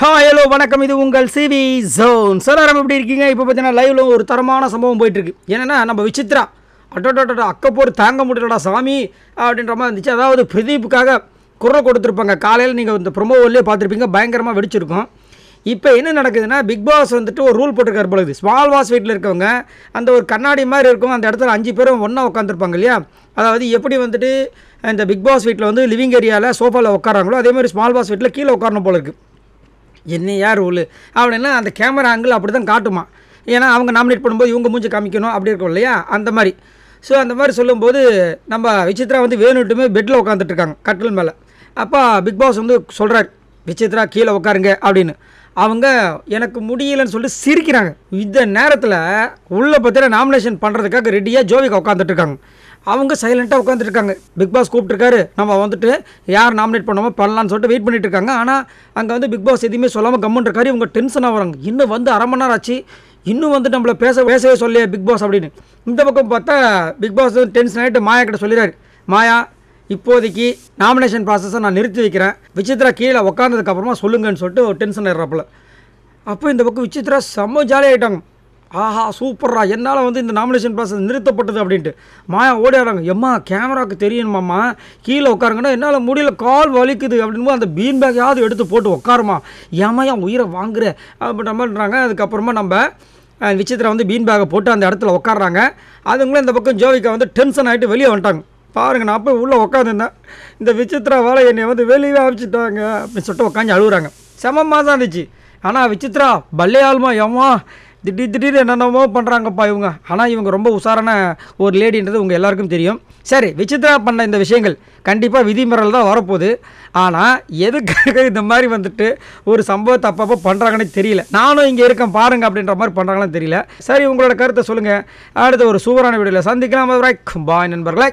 hi hello வணக்கம் இது உங்கள் சிவி ஜோன் சார் எப்படி இருக்கீங்க இப்போ பார்த்தீங்கன்னா லைவ்ல ஒரு தரமான சம்பவம் போயிட்டுருக்கு என்னென்னா நம்ம விசித்ரா அட்டோட்டோட்டோ அக்கப்போர் தாங்க முடியலடா சாமி அப்படின்ற மாதிரி இருந்துச்சு அதாவது பிரதீப்புக்காக குரல் கொடுத்துருப்பாங்க காலையில் நீங்கள் இந்த ப்ரொமோவிலே பார்த்துருப்பீங்க பயங்கரமாக வெடிச்சிருக்கும் இப்போ என்ன நடக்குதுன்னா பிக் பாஸ் வந்துட்டு ஒரு ரூல் போட்டிருக்காரு பொழுது ஸ்மால் வாஸ் வீட்டில் இருக்கவங்க அந்த ஒரு கண்ணாடி மாதிரி இருக்கும் அந்த இடத்துல அஞ்சு பேரும் ஒன்றா உட்காந்துருப்பாங்க இல்லையா அதாவது எப்படி வந்துட்டு இந்த பிக் பாஸ் வீட்டில் வந்து லிவிங் ஏரியாவில் சோஃபாவில் உட்காராங்களோ அதே மாதிரி ஸ்மால் பாஸ் வீட்டில் கீழே உட்காரணும் போல இருக்குது என்னையா ரூலு அப்படின்னா அந்த கேமரா ஆங்கிள் அப்படி தான் காட்டுமா ஏன்னா அவங்க நாமினேட் பண்ணும்போது இவங்க மூஞ்சி காமிக்கணும் அப்படி இருக்கும் இல்லையா அந்த மாதிரி ஸோ அந்த மாதிரி சொல்லும்போது நம்ம விசித்ரா வந்து வேணுட்டுமே பெட்டில் இருக்காங்க கட்டில் மேலே அப்போ பிக் பாஸ் வந்து சொல்கிறார் விசித்ரா கீழே உட்காருங்க அப்படின்னு அவங்க எனக்கு முடியலன்னு சொல்லிட்டு சிரிக்கிறாங்க இந்த நேரத்தில் உள்ளே பற்றி நாமினேஷன் பண்ணுறதுக்காக ரெடியாக ஜோவிகா உட்காந்துட்ருக்காங்க அவங்க சைலண்ட்டாக உட்காந்துட்ருக்காங்க பிக் பாஸ் கூப்பிட்டுருக்காரு நம்ம வந்துட்டு யார் நாமினேட் பண்ணோமோ பண்ணலான்னு சொல்லிட்டு வெயிட் பண்ணிட்டு இருக்காங்க ஆனால் அங்கே வந்து பிக் பாஸ் எதுவுமே சொல்லாமல் கம்முன்ற இருக்காரு இவங்க டென்ஷனாக வராங்க இன்னும் வந்து அரை மணி நேரம் ஆச்சு இன்னும் வந்து நம்மளை பேச பேசவே சொல்லியே பிக் பாஸ் அப்படின்னு இந்த பக்கம் பார்த்தா பிக் பாஸ் டென்ஷன் ஆகிட்டு மாயா கிட்ட சொல்லிடுறாரு மாயா இப்போதைக்கு நாமினேஷன் ப்ராசஸை நான் நிறுத்தி வைக்கிறேன் விசித்ரா கீழே அப்புறமா சொல்லுங்கன்னு சொல்லிட்டு ஒரு டென்ஷன் ஆயிடுறாப்புல அப்போ இந்த பக்கம் விசித்ரா செம்ம ஆகிட்டாங்க ஆஹா சூப்பர்ரா என்னால் வந்து இந்த நாமினேஷன் ப்ராசஸ் நிறுத்தப்பட்டது அப்படின்ட்டு மாயா ஆடுறாங்க எம்மா கேமராவுக்கு தெரியணுமாம்மா கீழே உட்காருங்கன்னா என்னால் முடியல கால் வலிக்குது அப்படின்போது அந்த பீன் பேக்கையாவது எடுத்து போட்டு உட்காருமா ஏமா ஏன் உயிரை வாங்குற அப்படின்ற மாதிரின்றாங்க அதுக்கப்புறமா நம்ம விசித்திரம் வந்து பீன் பேக்கை போட்டு அந்த இடத்துல உட்காடுறாங்க அதுங்களும் இந்த பக்கம் ஜோவிக்கா வந்து டென்ஷன் ஆகிட்டு வெளியே வந்துட்டாங்க பாருங்க நான் போய் உள்ளே உட்காந்துருந்தேன் இந்த விசித்ரா வேலை என்னை வந்து வெளியே அமிச்சிட்டாங்க அப்படின்னு சொல்லிட்டு உட்காந்து அழுகுறாங்க செமமாக தான் இருந்துச்சு ஆனால் விசித்ரா பல்லே ஆளுமா எம்மா திடீர் திடீர்னு என்னென்னமோ பண்ணுறாங்கப்பா இவங்க ஆனால் இவங்க ரொம்ப உஷாரான ஒரு லேடின்றது உங்கள் எல்லாருக்கும் தெரியும் சரி விசித்ரா பண்ண இந்த விஷயங்கள் கண்டிப்பாக விதிமுறையில் தான் வரப்போகுது ஆனால் எதுக்காக இந்த மாதிரி வந்துட்டு ஒரு சம்பவத்தை அப்பப்போ பண்ணுறாங்கன்னு தெரியல நானும் இங்கே இருக்கேன் பாருங்கள் அப்படின்ற மாதிரி பண்ணுறாங்களான்னு தெரியல சரி உங்களோட கருத்தை சொல்லுங்கள் அடுத்த ஒரு சூப்பரான வீடியோவில் சந்திக்கலாம் பாய் நண்பர்களே